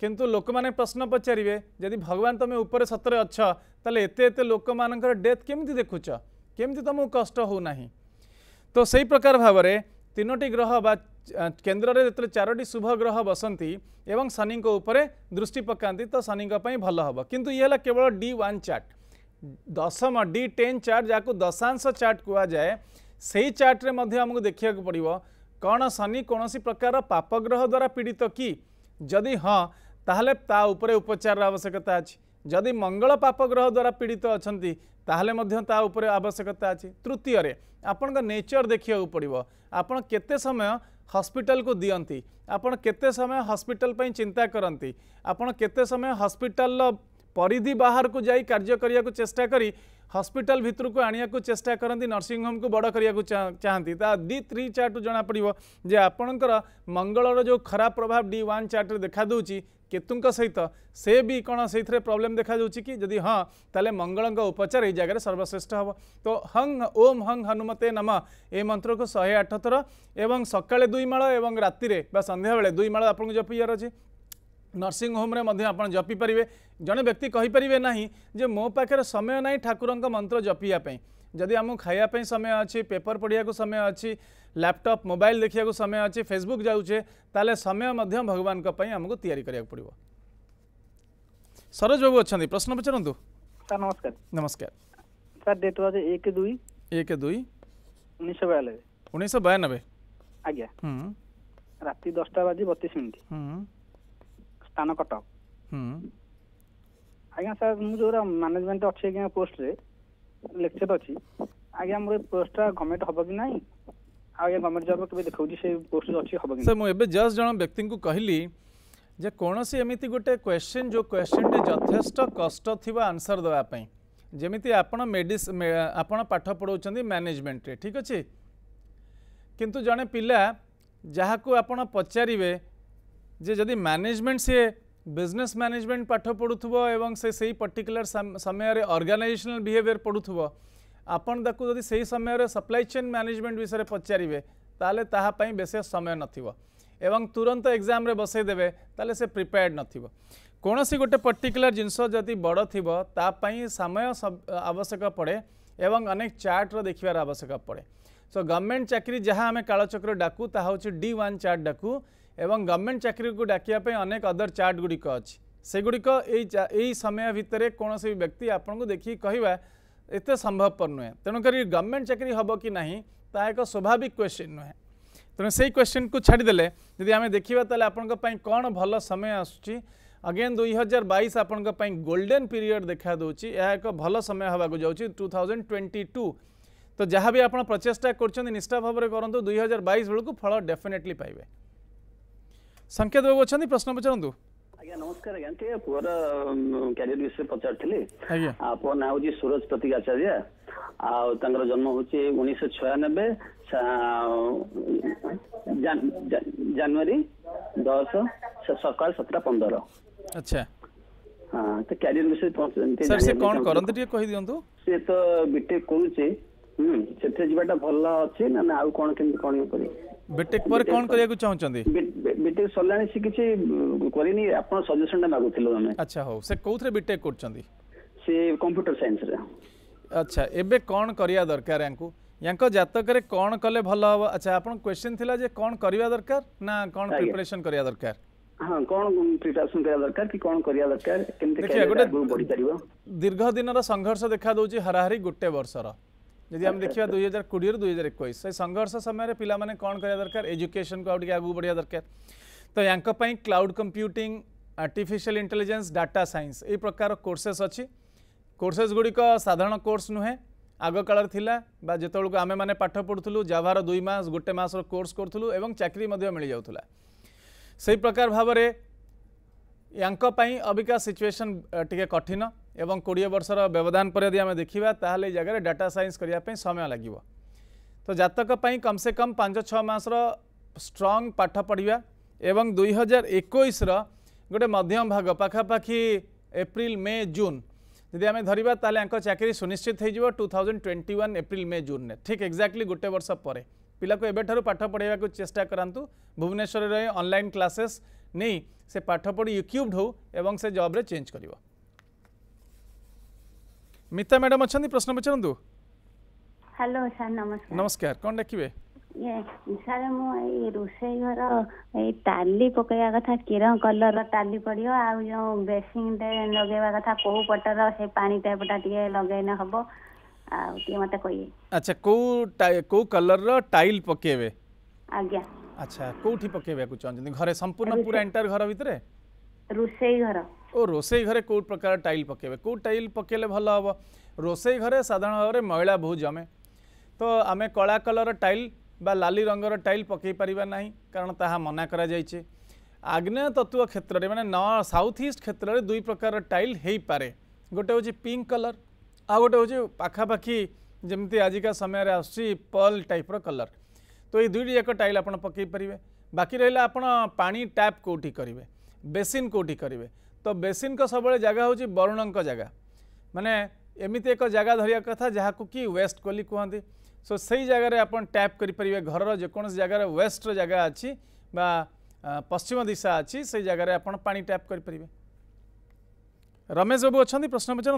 A: किंतु लोक मैंने प्रश्न पचारे जदि भगवान तुम उपर सतरे अच्छा एत एत लोक मान डेथ केमी देखु केमी तुमको कष्ट हो तो से प्रकार भाव में तीनो ग्रह बा केन्द्र जो चारोटी शुभ ग्रह बसती शनि दृष्टि पका तो शनि भल हम कि केवल डी वन चार्ट दशम डी टेन चार्ट जहाँ दशांश चार्ट क्या से ही चार्ट्रे आमको देखा पड़ो कौन शनि कौन सी प्रकार पापग्रह द्वारा पीड़ित कि जदि हाँ ତାହେଲେ ତା ଉପରେ ଉପଚାରର ଆବଶ୍ୟକତା ଅଛି ଯଦି ମଙ୍ଗଳ ପାପ ଗ୍ରହ ଦ୍ୱାରା ପୀଡ଼ିତ ଅଛନ୍ତି ତାହେଲେ ମଧ୍ୟ ତା ଉପରେ ଆବଶ୍ୟକତା ଅଛି ତୃତୀୟରେ ଆପଣଙ୍କ ନେଚର ଦେଖିବାକୁ ପଡ଼ିବ ଆପଣ କେତେ ସମୟ ହସ୍ପିଟାଲକୁ ଦିଅନ୍ତି ଆପଣ କେତେ ସମୟ ହସ୍ପିଟାଲ ପାଇଁ ଚିନ୍ତା କରନ୍ତି ଆପଣ କେତେ ସମୟ ହସ୍ପିଟାଲର परिधि बाहर को जा कार्य करने को चेष्टा कर हस्पिटाल भितर को आने को चेषा करती नर्सींग होम को बड़ करने को चाहती दि थ्री चार्ट जना पड़ो जे आपणकर मंगल जो खराब प्रभाव डी वन चार्ट देखा दूची केतुं सहित से भी कौन से प्रोब्लेम देखा कि जदि हाँ तेल मंगल उपचार ये जगह सर्वश्रेष्ठ हे तो हंग ओम हंग हनुमते नम ए मंत्र को शहे आठ थर एवं सका दुईमाल रातिर सन्ध्याबे दुई माल आपको अच्छे नर्सींग होम आप जपिपारे जड़े व्यक्ति कहीपर ना जो मो पाखे समय ना ठाकुर मंत्र जपियापी जदि आम खाइबा समय अच्छी पेपर पढ़ाक समय अच्छी लैपटॉप मोबाइल देखा समय अच्छी फेसबुक जाऊे ताले समय भगवान आमको या पड़ो सरोज बाबू अच्छा प्रश्न पचार नमस्कार नमस्कार
B: सर डेट एक दुई एक मिनट ସ୍ଥାନ କଟକ ଆଜ୍ଞା ସାର୍ ମୁଁ ଯୋଉ ମ୍ୟାନେଜମେଣ୍ଟ ଅଛି ଆଜ୍ଞା ପୋଷ୍ଟରେ ଲେକ୍ଚର ଅଛି ଆଜ୍ଞା ମୋର ପୋଷ୍ଟଟା ଗଭର୍ଣ୍ଣମେଣ୍ଟ ହବ କି ନାହିଁ ଆଉ ଆଜ୍ଞା ଗଭର୍ଣ୍ଣମେଣ୍ଟ ଜବ୍ କେବେ ଦେଖାଉଛି ସେ ପୋଷ୍ଟ ଅଛି ହବ କି
A: ସାର୍ ମୁଁ ଏବେ ଜଷ୍ଟ ଜଣେ ବ୍ୟକ୍ତିଙ୍କୁ କହିଲି ଯେ କୌଣସି ଏମିତି ଗୋଟେ କ୍ୱେଶ୍ଚିନ୍ ଯେଉଁ କ୍ୱେଶ୍ଚିନ୍ଟି ଯଥେଷ୍ଟ କଷ୍ଟ ଥିବା ଆନ୍ସର୍ ଦେବା ପାଇଁ ଯେମିତି ଆପଣ ମେଡିସ ଆପଣ ପାଠ ପଢ଼ାଉଛନ୍ତି ମ୍ୟାନେଜମେଣ୍ଟରେ ଠିକ୍ ଅଛି କିନ୍ତୁ ଜଣେ ପିଲା ଯାହାକୁ ଆପଣ ପଚାରିବେ जे जदि मैनेजमेंट सी बिजनेस मैनेजमेंट पाठ पढ़ु एवं से सही पर्टिकुलर समय अर्गानाइजेसनाल बिहेवियर पढ़ु आपन ताको जदि सही समय सप्लाई चेन मैनेजमेंट विषय पचारे ताले बेस समय नथिबो एवं तुरंत एग्जाम रे बसई देबे ताले से प्रिपेयर्ड नथिबो कोनोसी गोटे पर्टिकुलर जिंस जदि बड़ थिबो ता पई समय आवश्यक पड़े एवं अनेक चार्ट रो देखिबार आवश्यक पड़े सो गवर्नमेंट चाकरी जहाँ आम कालचक्र डाकू ता हूँ डी वन चार्ट डाकू एवं गवर्नमेंट चाकरी को डाक अनेक अदर चार्ट गुड़िक अच्छी से गुड़िक समय भितर कौन सी व्यक्ति आपको देखिए कह एत संभवपर नुहे तेणुक गवर्नमेंट चाकरी हम कि ना एक स्वाभाविक क्वेश्चन नुहे तेणु से क्वेश्चन को छाड़देले जदि आम देखा तो आप कौन भल समय आसेन अगेन दुई हजार बैस आपंपाई गोल्डेन पीरियड देखा दूँ यह एक भल समय हाँ जाऊँगी टू थाउजेंड ट्वेंटी टू तो जहाँ भी आप प्रचेषा कर निष्ठा भाव में करूँ दुई हजार बैस बेलू फल डेफिनेटली पाइबे ସଂକେତ ବାବୁ ଅଛନ୍ତି ପ୍ରଶ୍ନ ପଚାରନ୍ତୁ
C: ଆଜ୍ଞା ନମସ୍କାର ଆଜ୍ଞା ଟିକେ ପୁଅର କ୍ୟାରିୟର ବିଷୟରେ ପଚାରୁଥିଲି ପୁଅ ନାଁ ହଉଛି ସୁରଜ ପ୍ରତୀକ ଆଚାର୍ଯ୍ୟ ଆଉ ତାଙ୍କର ଜନ୍ମ ହଉଛି ଉଣେଇଶହ ଛୟାନବେ ଜାନୁଆରୀ ଦଶ ସକାଳ ସାତଟା ପନ୍ଦର
A: ଆଚ୍ଛା ହଁ ତ କ୍ୟାରିୟର ବିଷୟରେ
C: ସାର୍ ସେ କ'ଣ କରନ୍ତି ଟିକେ କହିଦିଅନ୍ତୁ ସେ ତ ବିଟେକ୍ କରୁଛି ହୁଁ ସେଥିରେ ଯିବାଟା ଭଲ ଅଛି ନା ଆଉ କ'ଣ କେମିତି କ'ଣ କରିବେ ବିଟେକ୍ ପରେ କ'ଣ କରିବାକୁ ଚାହୁଁଛନ୍ତି ବିଟେକ୍ ସରିଲାଣି ସେ କିଛି କରିନି ଆପଣ ସଜେସନଟା ମାଗୁଥିଲୁ ଆମେ ଆଚ୍ଛା ହଉ ସେ କୋଉଥିରେ
A: ବିଟେକ୍ କରୁଛନ୍ତି
C: ସେ କମ୍ପ୍ୟୁଟର ସାଇନ୍ସରେ
A: ଆଚ୍ଛା ଏବେ କ'ଣ କରିବା ଦରକାର ୟାଙ୍କୁ ୟାଙ୍କ ଜାତକରେ କ'ଣ କଲେ ଭଲ ହେବ ଆଚ୍ଛା ଆପଣଙ୍କ କ୍ୱେଶ୍ଚିନ୍ ଥିଲା ଯେ କ'ଣ କରିବା ଦରକାର ନା କ'ଣ ପ୍ରିପାରେସନ୍ କରିବା ଦରକାର
C: ହଁ କ'ଣ ପ୍ରିପାରେସନ୍ କରିବା ଦରକାର କି କ'ଣ କରିବା ଦରକାର କେମିତି ଗୋଟେ
A: ଦୀର୍ଘ ଦିନର ସଂଘର୍ଷ ଦେଖାଦେଉଛି ହାରାହାରି ଗୋଟେ ବର୍ଷର यदि हम देखिए दुई हजार कोड़े दुई हजार एक तो संघर्ष समय पे कौन कर दरकार एजुकेशन को आगे बढ़िया दरकार तो यहाँ cloud computing artificial intelligence data science ए प्रकार कोर्सेस अच्छी कोर्सेस गुड़िक साधारण कोर्स नुहे आग काल जो आम मैंने पाठ पढ़ु जावार दुई मस गोटे मस रोर्स करूँ और चाकरी मिल जाऊला से प्रकार भाव यहाँ अबिका सिचुएसन टे कठिन एवं कोड़े वर्षर व्यवधान पर आम देखा तो जगह डाटा सैंस करने समय लगे तो जतक कम से कम पांच छस स्ट्रंग पाठ पढ़ा एवं दुई हजार एक गोटे मध्यम भाग पखापाखि एप्रिल मे जून जी आम धरवा तेल चाकरी सुनिश्चित हो two thousand twenty one April May June में ठीक एक्जाक्टली गोटे वर्ष पर पिला को एवं पाठ पढ़ाई चेस्टा करूँ भुवनेश्वर रही अनल क्लासेस नहीं से पाठ पढ़ी यूक्यूब हो जब्रे चेज कर मिता मैडम अच्छा प्रश्न पचारतु
D: हेलो सर नमस्कार
A: नमस्कार कौन डाकिबे
C: ये सर मु ए रोसई घर ए टाली पकया कथा किरण कलर टाली पडियो आ जो बेसिंग दे लगेवा कथा को पटर से पानी टाइप टा टिके लगेन हबो आ टिके मते कहिए
A: अच्छा को को कलर रो टाइल पकेबे आज्ञा अच्छा कोठी पकेबे को चाहंजनी घरे संपूर्ण पूरा एंटर घर भीतर
C: रोसई घर
A: ଓ ରୋଷେଇ ଘରେ କେଉଁ ପ୍ରକାର ଟାଇଲ୍ ପକାଇବେ କେଉଁ ଟାଇଲ୍ ପକାଇଲେ ଭଲ ହେବ ରୋଷେଇ ଘରେ ସାଧାରଣ ଭାବରେ ମଇଳା ବହୁତ ଜମେ ତ ଆମେ କଳା କଲର ଟାଇଲ୍ ବା ଲାଲି ରଙ୍ଗର ଟାଇଲ୍ ପକାଇ ପାରିବା ନାହିଁ କାରଣ ତାହା ମନା କରାଯାଇଛି ଆଗ୍ନେୟ ତତ୍ତ୍ୱ କ୍ଷେତ୍ରରେ ମାନେ ନ ସାଉଥ୍ ଇଷ୍ଟ କ୍ଷେତ୍ରରେ ଦୁଇ ପ୍ରକାରର ଟାଇଲ୍ ହେଇପାରେ ଗୋଟେ ହେଉଛି ପିଙ୍କ କଲର୍ ଆଉ ଗୋଟେ ହେଉଛି ପାଖାପାଖି ଯେମିତି ଆଜିକା ସମୟରେ ଆସୁଛି ପଲ୍ ଟାଇପ୍ର କଲର୍ ତ ଏଇ ଦୁଇଟି ଯାକ ଟାଇଲ୍ ଆପଣ ପକାଇ ପାରିବେ ବାକି ରହିଲା ଆପଣ ପାଣି ଟ୍ୟାପ୍ କେଉଁଠି କରିବେ ବେସିନ୍ କେଉଁଠି କରିବେ तो बेसीन का सब जगह हूँ वरुण जगह मानने एमती एक जगह धरिया कथा जहाँ को कि वेस्ट कोली कहते सो से जगह आप टैप करें घर जो जगार वेस्टर जगह अच्छी पश्चिम दिशा अच्छी से जगह आपड़ टैप करें रमेश बाबू अच्छा प्रश्न पचार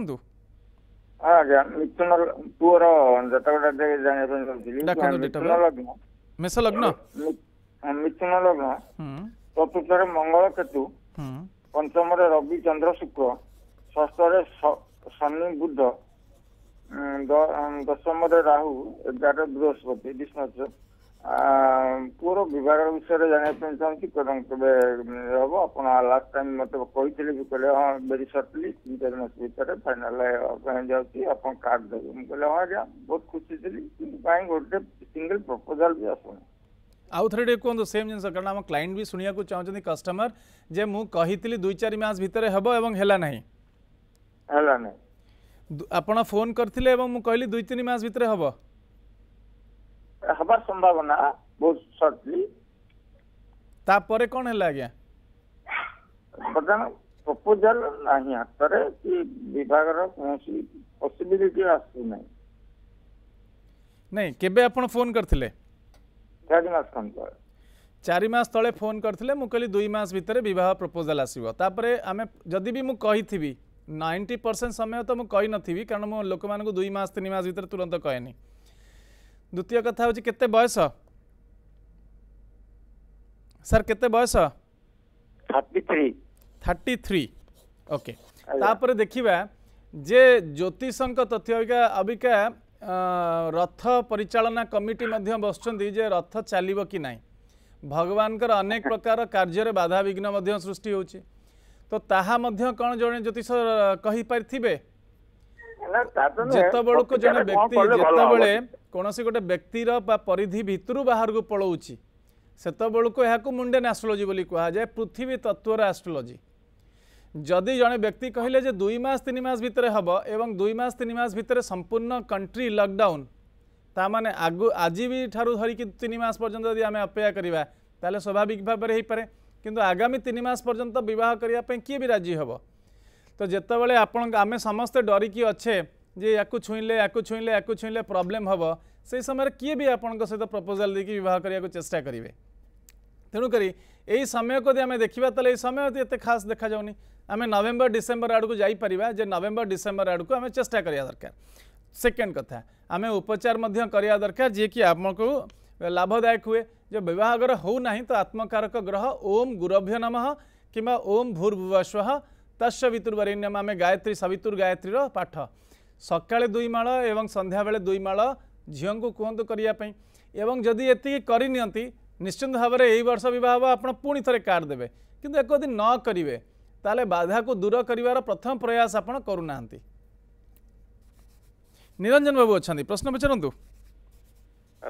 D: मंगल केतु ପଞ୍ଚମରେ ରବି ଚନ୍ଦ୍ର ଶୁକ୍ର ଷଷ୍ଠରେ ଶନି ବୁଦ୍ଧ ଦଶମରେ ରାହୁ ଏଗାରରେ ବୃହସ୍ପତି ବିଷ୍ଣୁ ପୁଅର ବିବାହ ବିଷୟରେ ଜାଣିବା ପାଇଁ ଚାହୁଁଛି କେବେ ହେବ ଆପଣ ଲାଷ୍ଟ ଟାଇମ୍ ମୋତେ କହିଥିଲେ ବି କହିଲେ ହଁ ଭେରି ସର୍ଟଲି ତିନି ଚାରି ମାସ ଭିତରେ ଫାଇନାଲ୍ ଯାଉଛି ଆପଣ କାର୍ଡ଼ ଦେବେ ମୁଁ କହିଲେ ହଁ ଆଜ୍ଞା ବହୁତ ଖୁସି ଥିଲି କିନ୍ତୁ କାହିଁ ଗୋଟେ ସିଙ୍ଗଲ୍ ପ୍ରପୋଜାଲ୍ ବି ଆସୁନି
A: आउ थे टे कहु सेम जिन कारण आम क्लाइंट भी शुणा चाहते कस्टमर जे मुझे दुई चार मस भितर हम और
D: है
A: ଆପଣ ଫୋନ କରିଥିଲେ ଏବଂ ମୁଁ କହିଲି ଦୁଇ ତିନି ମାସ ଭିତରେ ହବ
D: ହବା ସମ୍ଭାବନା ବହୁତ ସର୍ଟଲି
A: ତାପରେ କ'ଣ ହେଲା ଆଜ୍ଞା
D: ବର୍ତ୍ତମାନ ପ୍ରପୋଜାଲ ନାହିଁ ହାତରେ କି ବିଭାଗର କୌଣସି ପସିବିଲିଟି ଆସୁନାହିଁ
A: ନାଇଁ କେବେ ଆପଣ ଫୋନ କରିଥିଲେ
D: चारिमास
A: ते तले फोन करते मु कहली दुई मस भितरे विवाह प्रपोजाल आसीबो तापरे आमे जदी भी मु नाइंटी परसेंट समय तो मुझे कही नी कारण लोक मूँ दुई मस तीन मस भर तुरंत कहे द्वितीय कथा हूँ केते बयस सर केते बयस थर्टी थ्री ओके देखा जे ज्योतिष तथ्य अबिका अबिका ରଥ ପରିଚାଳନା କମିଟି ମଧ୍ୟ ବସୁଛନ୍ତି ଯେ ରଥ ଚାଲିବ କି ନାହିଁ ଭଗବାନଙ୍କର ଅନେକ ପ୍ରକାର କାର୍ଯ୍ୟରେ ବାଧାବିଘ୍ନ ମଧ୍ୟ ସୃଷ୍ଟି ହେଉଛି ତ ତାହା ମଧ୍ୟ କ'ଣ ଜଣେ ଜ୍ୟୋତିଷ କହିପାରିଥିବେ
D: ଯେତେବେଳକୁ ଜଣେ ବ୍ୟକ୍ତି ଯେତେବେଳେ
A: କୌଣସି ଗୋଟେ ବ୍ୟକ୍ତିର ବା ପରିଧି ଭିତରୁ ବାହାରକୁ ପଳାଉଛି ସେତେବେଳକୁ ଏହାକୁ ମୁଣ୍ଡେନ୍ ଆଷ୍ଟ୍ରୋଲୋଜି ବୋଲି କୁହାଯାଏ ପୃଥିବୀ ତତ୍ତ୍ୱର ଆଷ୍ଟ୍ରୋଲୋଜି যদি জনে ব্যক্তি কহিলে যে দুই মাস তিন মাস ভিতরে হব এবং দুই মাস তিন মাস ভিতরে সম্পূর্ণ কন্ট্রি লকডাউন তা মানে আগু আজি বি ঠারু ধরিকি তিন মাস পর্যন্ত যদি আমি অপেক্ষা করা তাহলে স্বাভাবিক ভাবে হইপারে কিন্তু আগামী তিন মাস পর্যন্ত বিবাহ করা কি বি রাজি হব তো যেতবে আপনার আমি সমস্তে ডরিকি অছে যে ইয়াক ছুইলে ইয়াক ছুইলে ইয়াক ছুইলে প্রোবলেম হব সেই সময় কি বি আপনার সহ প্রপোজাল দিয়ে বহ করা চেষ্টা করবে तेणुक यही समय को आम देखा तो समय ये खास देखा जाऊनि आम नवेम्बर डिसेम्बर आड़क जापर जे नवेम्बर डिसेम्बर आड़क आम चेस्टा करवा दरकार सेकेंड कथा आम उपचार दरकार जी कि आमको लाभदायक हुए जो बहर हो तो आत्मकारक ग्रह ओम गुरभ्य नम कि ओम भूर्भुवस्व तस् वितुर्वरिण्यम आम गायत्री सवितुर गायत्री पाठ सका ଦୁଇମାଳ संध्या ସନ୍ଧ୍ୟାବେଳେ ଦୁଇମାଳ ଝିଅଙ୍କୁ କୁହନ୍ତୁ କରିବା ପାଇଁ ଏବଂ ଯଦି ନିଶ୍ଚିନ୍ତ ଭାବରେ ଏଇ ବର୍ଷ ବିବାହ ଆପଣ ପୁଣି ଥରେ କାର୍ଡ଼ ଦେବେ କିନ୍ତୁ ଏକ ଯଦି ନ କରିବେ ତାହେଲେ ବାଧାକୁ ଦୂର କରିବାର ପ୍ରଥମ ପ୍ରୟାସ ଆପଣ କରୁନାହାନ୍ତି ନିରଞ୍ଜନ ବାବୁ ଅଛନ୍ତି ପ୍ରଶ୍ନ ପଚାରନ୍ତୁ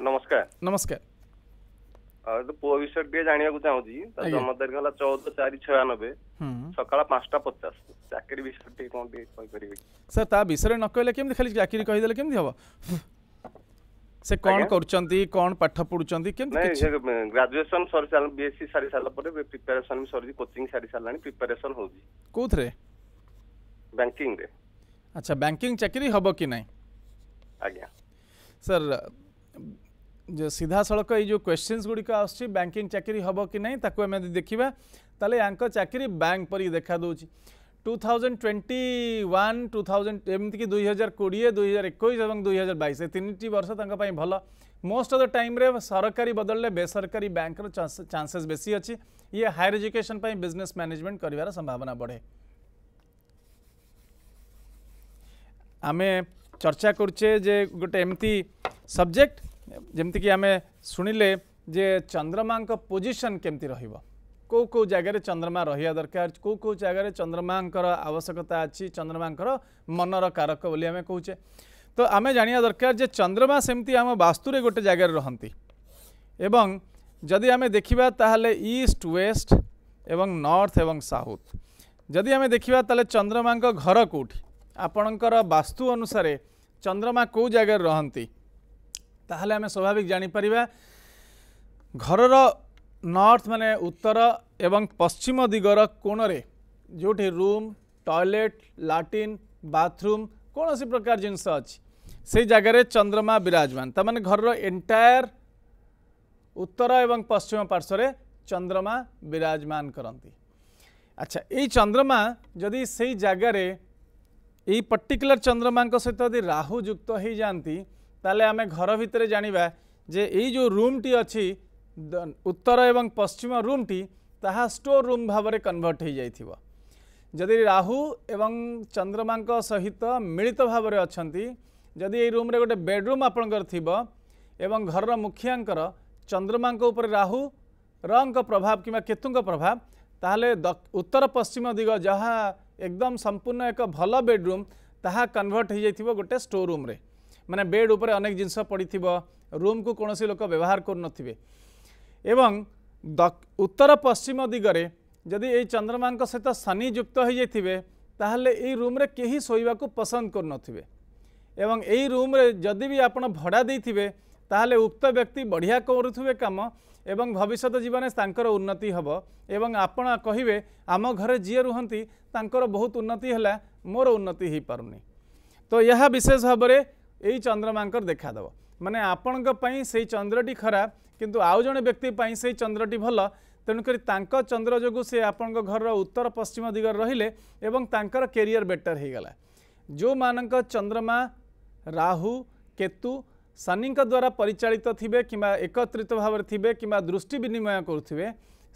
A: ନମସ୍କାର ନମସ୍କାର
C: ପୁଅ ବିଷୟରେ ଟିକେ ଜାଣିବାକୁ ଚାହୁଁଛି ଜନ୍ମ ତାରିଖ ହେଲା ଚଉଦ ଚାରି ଛୟାନବେ ସକାଳ ପାଞ୍ଚଟା ପଚାଶ ଚାକିରି ବିଷୟରେ ଟିକେ କଣ ଟିକେ କହିପାରିବେ
A: ସାର୍ ତା ବିଷୟରେ ନ କହିଲେ କେମିତି ଖାଲି ଚାକିରି କହିଦେଲେ କେମିତି ହବ ସେ କ'ଣ କରୁଛନ୍ତି କ'ଣ ପାଠ ପଢୁଛନ୍ତି କେମିତି
C: ଗ୍ରାଜୁଏସନ ସରି ସାରିଲା ବିଏସସି ସାରି ସାରିଲା ପରେ ପ୍ରିପାରେସନ ବି ସରିଛି କୋଚିଂ ସାରି ସାରିଲାଣି ପ୍ରିପାରେସନ ହଉଛି କୋଉଥିରେ ବ୍ୟାଙ୍କିଂରେ
A: ଆଚ୍ଛା ବ୍ୟାଙ୍କିଂ ଚାକିରି ହବ କି ନାହିଁ ଆଜ୍ଞା ସାର୍ ସିଧାସଳଖ ଏଇ ଯେଉଁ କ୍ୱେଶ୍ଚିନ୍ସ ଗୁଡ଼ିକ ଆସୁଛି ବ୍ୟାଙ୍କିଂ ଚାକିରି ହେବ କି ନାହିଁ ତାକୁ ଆମେ ଯଦି ଦେଖିବା ତାହେଲେ ୟାଙ୍କ ଚାକିରି ବ୍ୟାଙ୍କ ପରି ଦେଖାଦେଉଛି 2021, 2000 2021, 2020, 2021 एक दुई हजार बर्ष तक मोस्ट अफ द टाइम रे सरकारी बदलने बेसरकारी बैंक चांसेस बेसी अच्छी ये हायर एजुकेशन पे बिजनेस मैनेजमेंट कर संभावना बढ़े आम चर्चा करे गोटे एमती सब्जेक्ट जमती कि आम शुणिले जे चंद्रमा पोजिशन केमती रहा कौ कौ जगार चंद्रमा रही दरकार कौ कौ जगार चंद्रमा आवश्यकता अच्छी चंद्रमा मनर कारक आम कौचे तो आम जाना दरकार जो चंद्रमा सेमती आम वास्तु गोटे जगार रहा जदि आम देखा तेल ईस्ट वेस्ट एवं नर्थ एवं साउथ जदि आम देखा तो चंद्रमा घर कौट आपणकर वास्तु अनुसार चंद्रमा कौ जगार रहा आम स्वाभाविक जापर घर नर्थ मान उत्तर एवं पश्चिम दिगर कोणरे जोटी रूम टॉयलेट लाट्रीन बाथरूम कौन सी प्रकार जिनस अच्छी से जगार चंद्रमा विराजमान तमें घर एंटायर उत्तर एवं पश्चिम पार्श्वर चंद्रमा विराजमान करती अच्छा ये चंद्रमा जदि से जगार यही पर्टिकुलर चंद्रमा सहित यदि राहु युक्त हो जाती आम घर भितर जाना जे ये रूम टी अच्छी उत्तर एवं पश्चिम रूम टी स्टोर रूम भाव कनभर्ट जदि राहु एवं चन्द्रमा सहित मिलित भाव अच्छा जदि गट गोटे बेडरूम आप घर मुखिया चन्द्रमा उपरा राहु र प्रभाव कम्बा केतु प्रभाव त उत्तर पश्चिम दिग जहाँ एकदम संपूर्ण एक भल बेडरूम ता कनभर्ट हुन्छ गोटे स्टोर रूम्रे मैंने बेड उप अनेक थ रूम को कौन लोक व्यवहार करें ଏବଂ ଉତ୍ତର ପଶ୍ଚିମ ଦିଗରେ ଯଦି ଏଇ ଚନ୍ଦ୍ରମାଙ୍କ ସହିତ ଶନି ଯୁକ୍ତ ହୋଇଯାଇଥିବେ ତାହେଲେ ଏଇ ରୁମ୍ରେ କେହି ଶୋଇବାକୁ ପସନ୍ଦ କରୁନଥିବେ ଏବଂ ଏଇ ରୁମ୍ରେ ଯଦି ବି ଆପଣ ଭଡ଼ା ଦେଇଥିବେ ତାହେଲେ ଉକ୍ତ ବ୍ୟକ୍ତି ବଢ଼ିଆ କରୁଥିବେ କାମ ଏବଂ ଭବିଷ୍ୟତ ଜୀବନରେ ତାଙ୍କର ଉନ୍ନତି ହେବ ଏବଂ ଆପଣ କହିବେ ଆମ ଘରେ ଯିଏ ରୁହନ୍ତି ତାଙ୍କର ବହୁତ ଉନ୍ନତି ହେଲା ମୋର ଉନ୍ନତି ହୋଇପାରୁନି ତ ଏହା ବିଶେଷ ଭାବରେ ଏଇ ଚନ୍ଦ୍ରମାଙ୍କର ଦେଖାଦେବ ମାନେ ଆପଣଙ୍କ ପାଇଁ ସେଇ ଚନ୍ଦ୍ରଟି ଖରାପ किंतु आउ जे व्यक्ति से चंद्रटी भल तेणुक चंद्र जो सी आपण घर उत्तर पश्चिम दिगर रे कैरियर बेटर हो गला जो मानक चंद्रमा राहु केतु शनि द्वारा परिचालित तो थे कि एकत्रित भाव थे कि दृष्टि विनिमय करुवे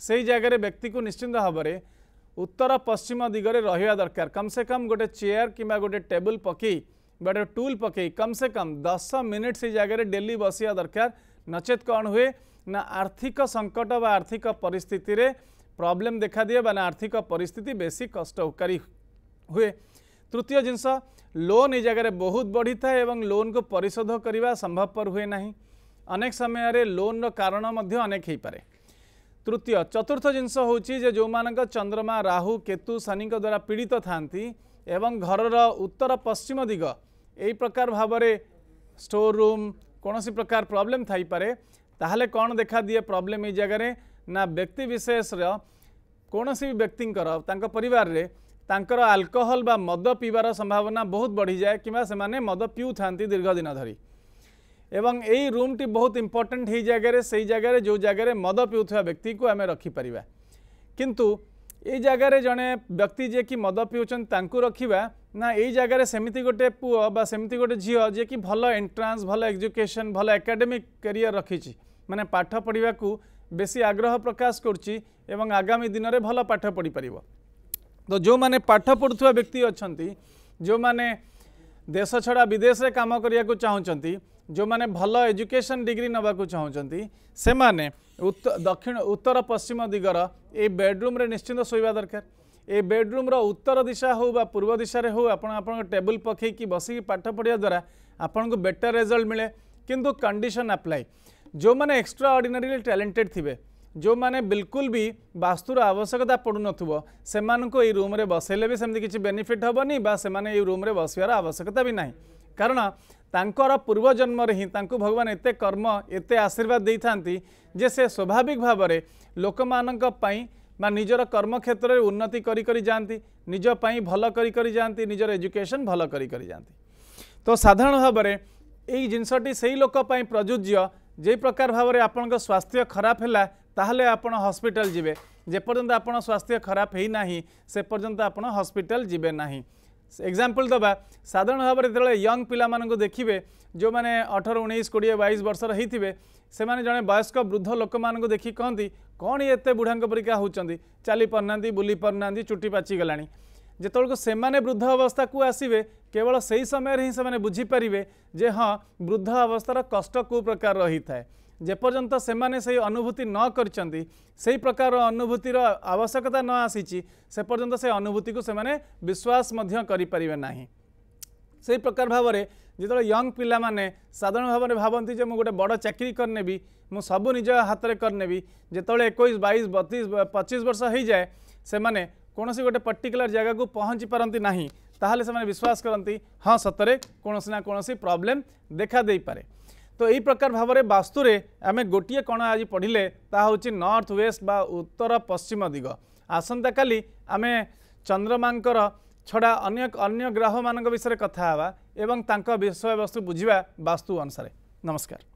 A: से ही जगह व्यक्ति को निश्चिंत भाव उत्तर पश्चिम दिगरे रहा दरकार कम से कम गोटे चेयर कि गोटे टेबुल पकई गोटे टूल पकई कम से कम दस मिनिट से जगह डेली बसवा दरकार ନଚେତ କ'ଣ ହୁଏ ନା ଆର୍ଥିକ ସଙ୍କଟ ବା ଆର୍ଥିକ ପରିସ୍ଥିତିରେ ପ୍ରବ୍ଲେମ୍ ଦେଖାଦିଏ ବା ଆର୍ଥିକ ପରିସ୍ଥିତି ବେଶୀ କଷ୍ଟକାରୀ ହୁଏ ତୃତୀୟ ଜିନିଷ ଲୋନ୍ ଏ ଜାଗାରେ ବହୁତ ବଢ଼ିଥାଏ ଏବଂ ଲୋନ୍କୁ ପରିଶୋଧ କରିବା ସମ୍ଭବପର ହୁଏ ନାହିଁ ଅନେକ ସମୟରେ ଲୋନ୍ର କାରଣ ମଧ୍ୟ ଅନେକ ହୋଇପାରେ ତୃତୀୟ ଚତୁର୍ଥ ଜିନିଷ ହେଉଛି ଯେ ଯେଉଁମାନଙ୍କ ଚନ୍ଦ୍ରମା ରାହୁ କେତୁ ଶନିଙ୍କ ଦ୍ୱାରା ପୀଡ଼ିତ ଥାଆନ୍ତି ଏବଂ ଘରର ଉତ୍ତର ପଶ୍ଚିମ ଦିଗ ଏହି ପ୍ରକାର ଭାବରେ ଷ୍ଟୋର୍ ରୁମ୍ कौन सी प्रकार प्रॉब्लम थपे ताल कौन देखा दिए प्रॉब्लम ये जगह ना व्यक्ति विशेष कौनसी भी व्यक्ति पर आल्कोहल मद पीबार संभावना बहुत बढ़ी जाए कि मद पिउ था दीर्घ दिन धरी एवं यही रूम टी बहुत इम्पोर्टाट ही जगह से जगह जो जगह मद पिता व्यक्ति को आम रखिपर किंतु ये जगह जड़े व्यक्ति जे कि मद पिता रखा ନା ଏଇ ଜାଗାରେ ସେମିତି ଗୋଟେ ପୁଅ ବା ସେମିତି ଗୋଟେ ଝିଅ ଯିଏକି ଭଲ ଏଣ୍ଟ୍ରାନ୍ସ ଭଲ ଏଜୁକେସନ୍ ଭଲ ଏକାଡେମିକ୍ କ୍ୟାରିୟର ରଖିଛି ମାନେ ପାଠ ପଢ଼ିବାକୁ ବେଶୀ ଆଗ୍ରହ ପ୍ରକାଶ କରୁଛି ଏବଂ ଆଗାମୀ ଦିନରେ ଭଲ ପାଠ ପଢ଼ିପାରିବ ତ ଯେଉଁମାନେ ପାଠ ପଢ଼ୁଥିବା ବ୍ୟକ୍ତି ଅଛନ୍ତି ଯେଉଁମାନେ ଦେଶ ଛଡ଼ା ବିଦେଶରେ କାମ କରିବାକୁ ଚାହୁଁଛନ୍ତି ଯେଉଁମାନେ ଭଲ ଏଜୁକେସନ୍ ଡିଗ୍ରୀ ନେବାକୁ ଚାହୁଁଛନ୍ତି ସେମାନେ ଦକ୍ଷିଣ ଉତ୍ତର ପଶ୍ଚିମ ଦିଗର ଏଇ ବେଡ଼ରୁମ୍ରେ ନିଶ୍ଚିନ୍ତ ଶୋଇବା ଦରକାର ଏ ବେଡ଼ରୁମ୍ର ଉତ୍ତର ଦିଶା ହେଉ ବା ପୂର୍ବ ଦିଶାରେ ହେଉ ଆପଣ ଆପଣଙ୍କ ଟେବୁଲ୍ ପକାଇକି ବସିକି ପାଠ ପଢ଼ିବା ଦ୍ୱାରା ଆପଣଙ୍କୁ ବେଟର୍ ରେଜଲ୍ଟ ମିଳେ କିନ୍ତୁ କଣ୍ଡିସନ୍ ଆପ୍ଲାଏ ଯେଉଁମାନେ ଏକ୍ସଟ୍ରା ଅର୍ଡ଼ିନାରିଲି ଟ୍ୟାଲେଣ୍ଟେଡ଼୍ ଥିବେ ଯେଉଁମାନେ ବିଲକୁଲ ବି ବାସ୍ତୁର ଆବଶ୍ୟକତା ପଡ଼ୁନଥିବ ସେମାନଙ୍କୁ ଏଇ ରୁମ୍ରେ ବସେଇଲେ ବି ସେମିତି କିଛି ବେନିଫିଟ୍ ହେବନି ବା ସେମାନେ ଏଇ ରୁମ୍ରେ ବସିବାର ଆବଶ୍ୟକତା ବି ନାହିଁ କାରଣ ତାଙ୍କର ପୂର୍ବଜନ୍ମରେ ହିଁ ତାଙ୍କୁ ଭଗବାନ ଏତେ କର୍ମ ଏତେ ଆଶୀର୍ବାଦ ଦେଇଥାନ୍ତି ଯେ ସେ ସ୍ୱାଭାବିକ ଭାବରେ ଲୋକମାନଙ୍କ ପାଇଁ ना निजर कर्म क्षेत्र में उन्नति करजपी भल करजर एजुकेशन भल तो साधारण भाव यही जिनसटी से ही लोकपाई प्रजोज्य जे प्रकार भाव में आपण स्वास्थ्य खराब है तेल आपत हस्पिटाल जी जपर्तंत आप स्वास्थ्य खराब होना से पर्यंत आप हस्पिटाल जी ना एक्जामपल दबा साधारण भाव जो यंग पिला देखिए जो मैंने अठर उन्नीस कोड़े बैश वर्षर होते हैं ସେମାନେ ଜଣେ ବୟସ୍କ ବୃଦ୍ଧ ଲୋକମାନଙ୍କୁ ଦେଖି କହନ୍ତି କ'ଣ ଏତେ ବୁଢ଼ାଙ୍କ ପରିକା ହେଉଛନ୍ତି ଚାଲି ପାରୁନାହାନ୍ତି ବୁଲି ପାରୁନାହାନ୍ତି ଚୁଟି ପାଚିଗଲାଣି ଯେତେବେଳକୁ ସେମାନେ ବୃଦ୍ଧ ଅବସ୍ଥାକୁ ଆସିବେ କେବଳ ସେହି ସମୟରେ ହିଁ ସେମାନେ ବୁଝିପାରିବେ ଯେ ହଁ ବୃଦ୍ଧ ଅବସ୍ଥାର କଷ୍ଟ କେଉଁ ପ୍ରକାରର ହୋଇଥାଏ ଯେପର୍ଯ୍ୟନ୍ତ ସେମାନେ ସେହି ଅନୁଭୂତି ନ କରିଛନ୍ତି ସେହି ପ୍ରକାର ଅନୁଭୂତିର ଆବଶ୍ୟକତା ନ ଆସିଛି ସେ ପର୍ଯ୍ୟନ୍ତ ସେ ଅନୁଭୂତିକୁ ସେମାନେ ବିଶ୍ୱାସ ମଧ୍ୟ କରିପାରିବେ ନାହିଁ সেই প্রকার ভাবে যেত ইয়ং পিলা মানে সাধারণ ভাবে ভাবতে যে মু গোটে বড় চাকরি করেবি মু সবু নিজ হাতের করেবি যেত একুশ বাইশ বতিশ পঁচিশ বর্ষ হয়ে যায় সে কোণী গোটে পর্টিকুলার জায়গা পৌঁছি পারতি না তাহলে সে বিশ্বাস করতে হ্যাঁ সতরে কোণী না কোণী প্রোবলেম দেখা দেইপরে তো এই প্রকার ভাবে বাস্তুরে আমি গোটিয়ে কণ আজ পড়লে তা হচ্ছে নর্থ ওয়েস্ট বা উত্তর পশ্চিম দিগ আসন্তকালি আমি চন্দ্রমাঙ্কর ଛଡ଼ା ଅନ୍ୟ ଅନ୍ୟ ଗ୍ରହମାନଙ୍କ ବିଷୟରେ କଥା ହେବା ଏବଂ ତାଙ୍କ ବିଷୟବସ୍ତୁ ବୁଝିବା ବାସ୍ତୁ ଅନୁସାରେ ନମସ୍କାର